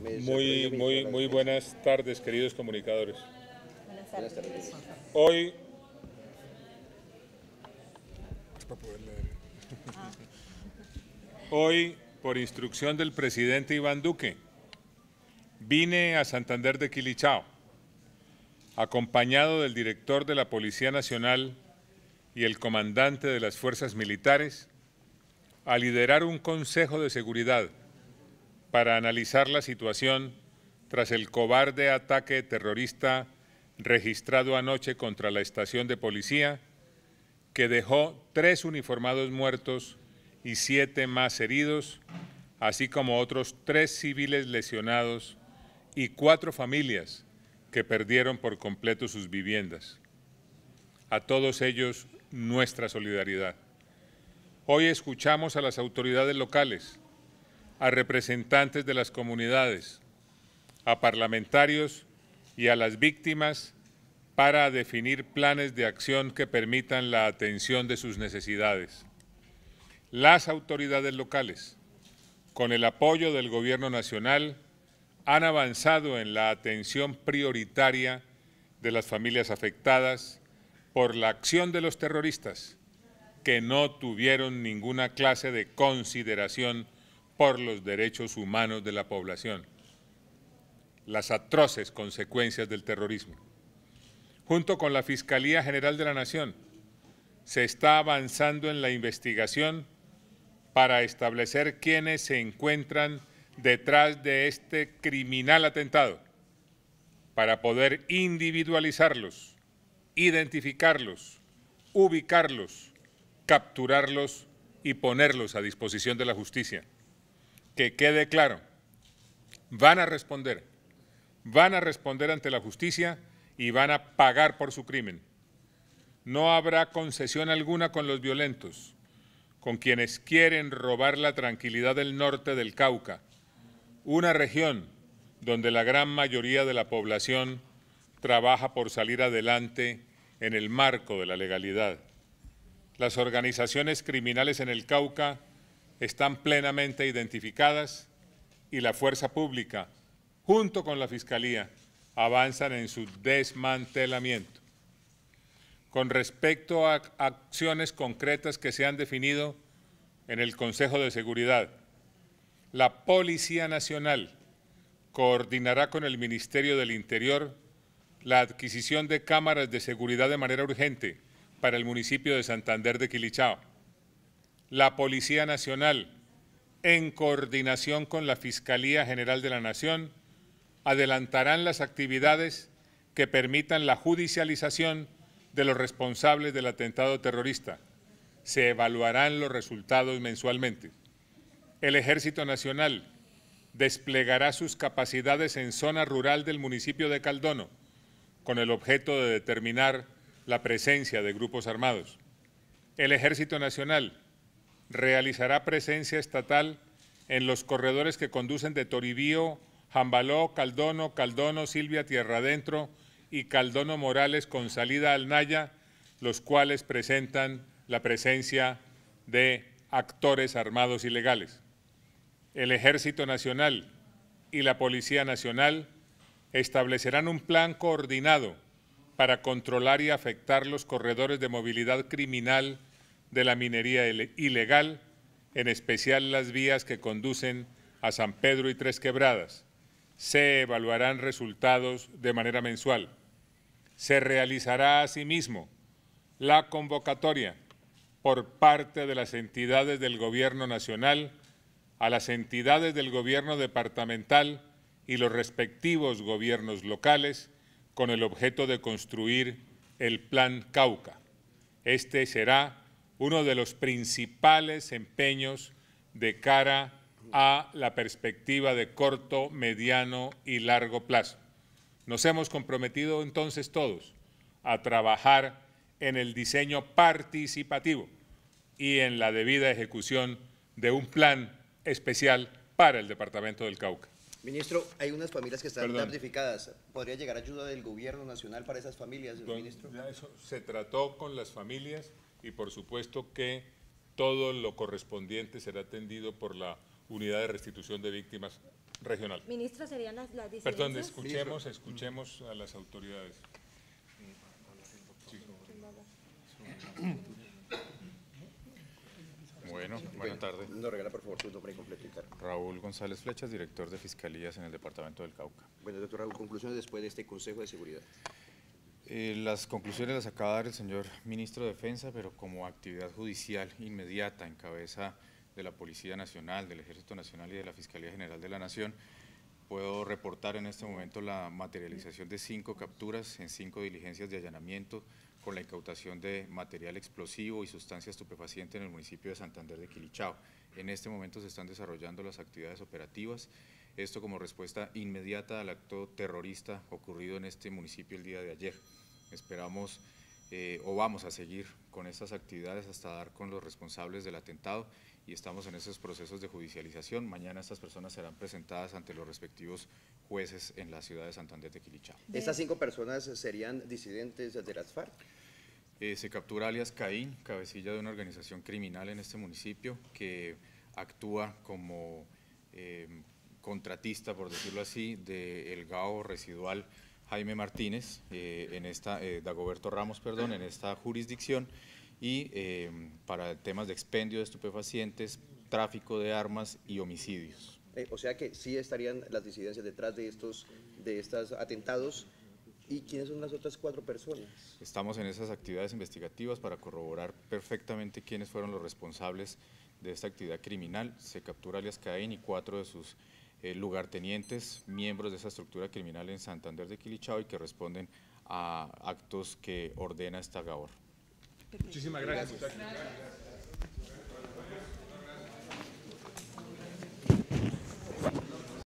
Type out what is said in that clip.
Muy, muy, muy buenas tardes, queridos comunicadores. Hoy... Ah. Hoy, por instrucción del presidente Iván Duque, vine a Santander de Quilichao, acompañado del director de la Policía Nacional y el comandante de las fuerzas militares, a liderar un consejo de seguridad para analizar la situación tras el cobarde ataque terrorista registrado anoche contra la estación de policía, que dejó tres uniformados muertos y siete más heridos, así como otros tres civiles lesionados y cuatro familias que perdieron por completo sus viviendas. A todos ellos, nuestra solidaridad. Hoy escuchamos a las autoridades locales, a representantes de las comunidades, a parlamentarios y a las víctimas para definir planes de acción que permitan la atención de sus necesidades. Las autoridades locales, con el apoyo del Gobierno Nacional, han avanzado en la atención prioritaria de las familias afectadas por la acción de los terroristas, que no tuvieron ninguna clase de consideración por los derechos humanos de la población, las atroces consecuencias del terrorismo. Junto con la Fiscalía General de la Nación, se está avanzando en la investigación para establecer quiénes se encuentran detrás de este criminal atentado, para poder individualizarlos, identificarlos, ubicarlos, capturarlos y ponerlos a disposición de la justicia que quede claro, van a responder, van a responder ante la justicia y van a pagar por su crimen. No habrá concesión alguna con los violentos, con quienes quieren robar la tranquilidad del norte del Cauca, una región donde la gran mayoría de la población trabaja por salir adelante en el marco de la legalidad. Las organizaciones criminales en el Cauca están plenamente identificadas y la fuerza pública, junto con la Fiscalía, avanzan en su desmantelamiento. Con respecto a acciones concretas que se han definido en el Consejo de Seguridad, la Policía Nacional coordinará con el Ministerio del Interior la adquisición de cámaras de seguridad de manera urgente para el municipio de Santander de Quilichao la Policía Nacional, en coordinación con la Fiscalía General de la Nación, adelantarán las actividades que permitan la judicialización de los responsables del atentado terrorista. Se evaluarán los resultados mensualmente. El Ejército Nacional desplegará sus capacidades en zona rural del municipio de Caldono, con el objeto de determinar la presencia de grupos armados. El Ejército Nacional realizará presencia estatal en los corredores que conducen de Toribío, Jambaló, Caldono, Caldono, Silvia, Tierra Adentro y Caldono Morales con salida al Naya, los cuales presentan la presencia de actores armados ilegales. El Ejército Nacional y la Policía Nacional establecerán un plan coordinado para controlar y afectar los corredores de movilidad criminal de la minería ilegal, en especial las vías que conducen a San Pedro y Tres Quebradas. Se evaluarán resultados de manera mensual. Se realizará asimismo la convocatoria por parte de las entidades del Gobierno Nacional a las entidades del Gobierno Departamental y los respectivos gobiernos locales con el objeto de construir el Plan Cauca. Este será uno de los principales empeños de cara a la perspectiva de corto, mediano y largo plazo. Nos hemos comprometido entonces todos a trabajar en el diseño participativo y en la debida ejecución de un plan especial para el Departamento del Cauca. Ministro, hay unas familias que están damnificadas. ¿Podría llegar ayuda del gobierno nacional para esas familias, señor ministro? Ya eso se trató con las familias y por supuesto que todo lo correspondiente será atendido por la Unidad de Restitución de Víctimas Regional. Ministro, ¿serían las, las Perdón, escuchemos, escuchemos a las autoridades. Bueno, buenas tardes. no regala, por favor, su nombre completo. Raúl González Flechas, director de Fiscalías en el Departamento del Cauca. Bueno, doctor Raúl, conclusiones después de este Consejo de Seguridad. Eh, las conclusiones las acaba de dar el señor ministro de Defensa, pero como actividad judicial inmediata en cabeza de la Policía Nacional, del Ejército Nacional y de la Fiscalía General de la Nación, puedo reportar en este momento la materialización de cinco capturas en cinco diligencias de allanamiento con la incautación de material explosivo y sustancia estupefaciente en el municipio de Santander de Quilichao. En este momento se están desarrollando las actividades operativas esto como respuesta inmediata al acto terrorista ocurrido en este municipio el día de ayer. Esperamos eh, o vamos a seguir con estas actividades hasta dar con los responsables del atentado y estamos en esos procesos de judicialización. Mañana estas personas serán presentadas ante los respectivos jueces en la ciudad de Santander de Quilichao. ¿Estas cinco personas serían disidentes de las FARC? Eh, se captura alias Caín, cabecilla de una organización criminal en este municipio que actúa como eh, contratista, por decirlo así, del GAO residual Jaime Martínez, eh, en esta, eh, Dagoberto Ramos, perdón, en esta jurisdicción, y eh, para temas de expendio de estupefacientes, tráfico de armas y homicidios. o sea que sí estarían las disidencias detrás de estos, de estos atentados. ¿Y quiénes son las otras cuatro personas? Estamos en esas actividades investigativas para corroborar perfectamente quiénes fueron los responsables de esta actividad criminal. Se captura alias Caín y cuatro de sus lugar eh, lugartenientes, miembros de esa estructura criminal en Santander de Quilichao y que responden a actos que ordena esta Gabor. Muchísimas gracias.